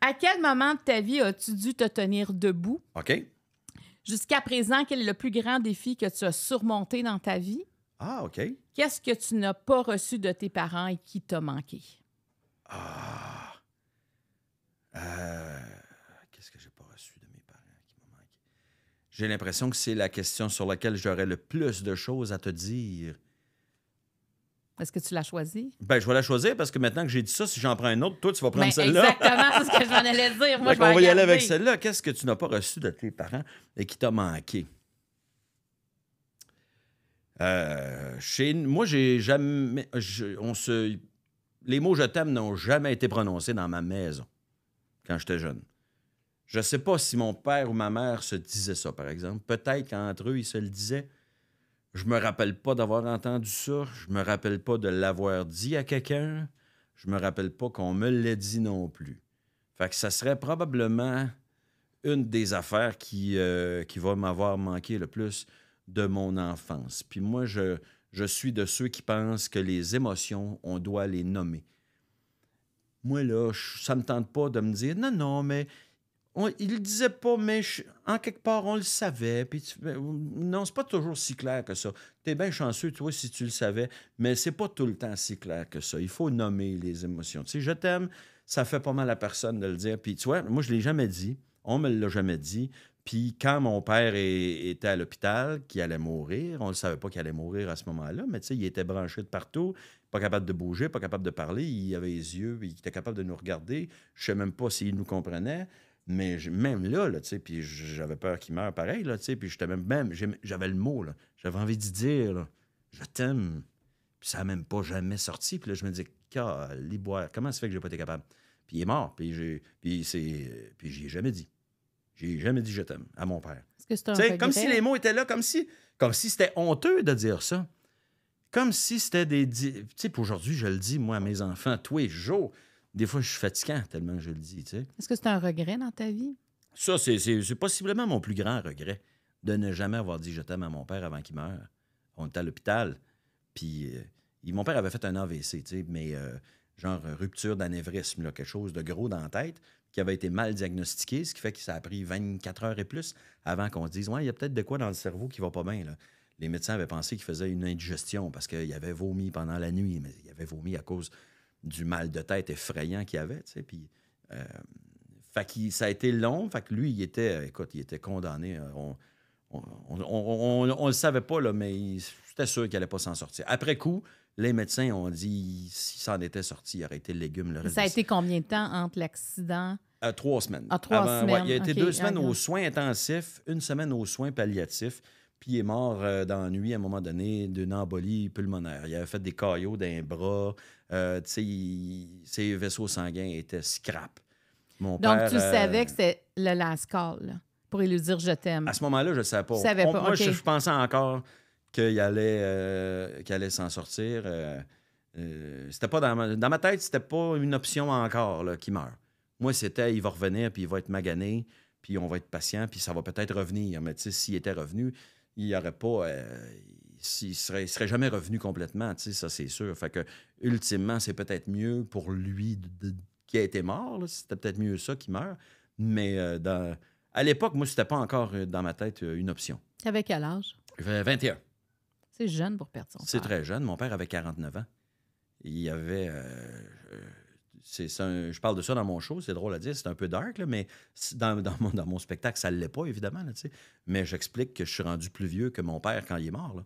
À quel moment de ta vie as-tu dû te tenir debout? OK. Jusqu'à présent, quel est le plus grand défi que tu as surmonté dans ta vie? Ah, OK. Qu'est-ce que tu n'as pas reçu de tes parents et qui t'a manqué? Ah. Euh, qu'est-ce que j'ai pas reçu de mes parents qui m'a manqué? J'ai l'impression que c'est la question sur laquelle j'aurais le plus de choses à te dire. Est-ce que tu l'as choisi? Ben, je vais la choisir parce que maintenant que j'ai dit ça, si j'en prends une autre, toi, tu vas prendre ben, celle-là. Exactement, c'est ce que je allais dire. Moi, on va y aller avec celle-là. Qu'est-ce que tu n'as pas reçu de tes parents et qui t'a manqué? Euh, chez moi, j'ai jamais. on se, les mots je t'aime n'ont jamais été prononcés dans ma maison quand j'étais jeune. Je ne sais pas si mon père ou ma mère se disaient ça, par exemple. Peut-être qu'entre eux, ils se le disaient. Je me rappelle pas d'avoir entendu ça. Je me rappelle pas de l'avoir dit à quelqu'un. Je me rappelle pas qu'on me l'ait dit non plus. Fait que ça serait probablement une des affaires qui, euh, qui va m'avoir manqué le plus de mon enfance. Puis moi, je, je suis de ceux qui pensent que les émotions, on doit les nommer. Moi, là, ça me tente pas de me dire non, non, mais il il le disait pas, mais en quelque part, on le savait. Puis tu, non, c'est pas toujours si clair que ça. Tu es bien chanceux, toi, si tu le savais, mais c'est pas tout le temps si clair que ça. Il faut nommer les émotions. Tu sais, je t'aime, ça fait pas mal à personne de le dire. Puis tu vois, moi, je l'ai jamais dit. On me l'a jamais dit. Puis quand mon père était à l'hôpital, qu'il allait mourir, on ne savait pas qu'il allait mourir à ce moment-là, mais tu sais, il était branché de partout, pas capable de bouger, pas capable de parler, il avait les yeux, il était capable de nous regarder. Je ne sais même pas s'il nous comprenait. Mais même là, là puis j'avais peur qu'il meure pareil, là, puis j'étais même, j'avais le mot, là, j'avais envie de dire, je t'aime. Puis ça n'a même pas jamais sorti. Puis là, je me dis, comment ça fait que j'ai pas été capable? Puis il est mort, puis j'ai, puis ai jamais dit. J'ai jamais dit je t'aime à mon père. C'est comme si les mots étaient là, comme si, comme si c'était honteux de dire ça. Comme si c'était des. Tu aujourd'hui, je le dis, moi, à mes enfants, tous les jours. Des fois, je suis fatiguant tellement je le dis. Tu sais. Est-ce que c'est un regret dans ta vie? Ça, c'est possiblement mon plus grand regret, de ne jamais avoir dit je t'aime à mon père avant qu'il meure. On était à l'hôpital, puis euh, mon père avait fait un AVC, tu sais, mais euh, genre rupture d'anévrisme, quelque chose de gros dans la tête qui avait été mal diagnostiqué, ce qui fait que ça a pris 24 heures et plus avant qu'on se dise Ouais, il y a peut-être de quoi dans le cerveau qui va pas bien. Les médecins avaient pensé qu'il faisait une indigestion parce qu'il avait vomi pendant la nuit, mais il avait vomi à cause du mal de tête effrayant qu'il avait. Tu puis, euh, fait ça a été long. Fait que lui, il était, écoute, il était condamné. Euh, on ne le savait pas, là, mais c'était sûr qu'il n'allait pas s'en sortir. Après coup, les médecins ont dit s'il s'en était sorti, il aurait été légume le Ça a été combien de temps entre l'accident? Euh, trois semaines. Ah, il a été deux semaines aux soins intensifs, une semaine aux soins palliatifs. Puis il est mort euh, dans nuit à un moment donné d'une embolie pulmonaire. Il avait fait des caillots d'un bras. Euh, ses vaisseaux sanguins étaient scrap. Donc, tu euh, savais que c'était le last call pour lui dire je t'aime. À ce moment-là, je ne savais pas. moi, je, pensais encore qu'il allait, allait s'en sortir. c'était pas dans ma, dans ma tête, c'était pas une option encore qui meurt. Moi, c'était il va revenir, puis il va être magané, puis on va être patient, puis ça va peut-être revenir. Mais tu sais, s'il était revenu, il n'y aurait pas. Euh, il serait, serait jamais revenu complètement, ça c'est sûr. Fait que, ultimement, c'est peut-être mieux pour lui qui a été mort, c'était peut-être mieux ça qu'il meurt. Mais euh, à l'époque, moi, c'était pas encore euh, dans ma tête une option. T'avais quel âge? 21. C'est jeune pour perdre son C'est très jeune. Mon père avait 49 ans. Il avait je parle de ça dans mon show, c'est drôle à dire, c'est un peu dark, mais dans, mon, spectacle, ça ne l'est pas, évidemment. Là, mais j'explique que je suis rendu plus vieux que mon père quand il est mort.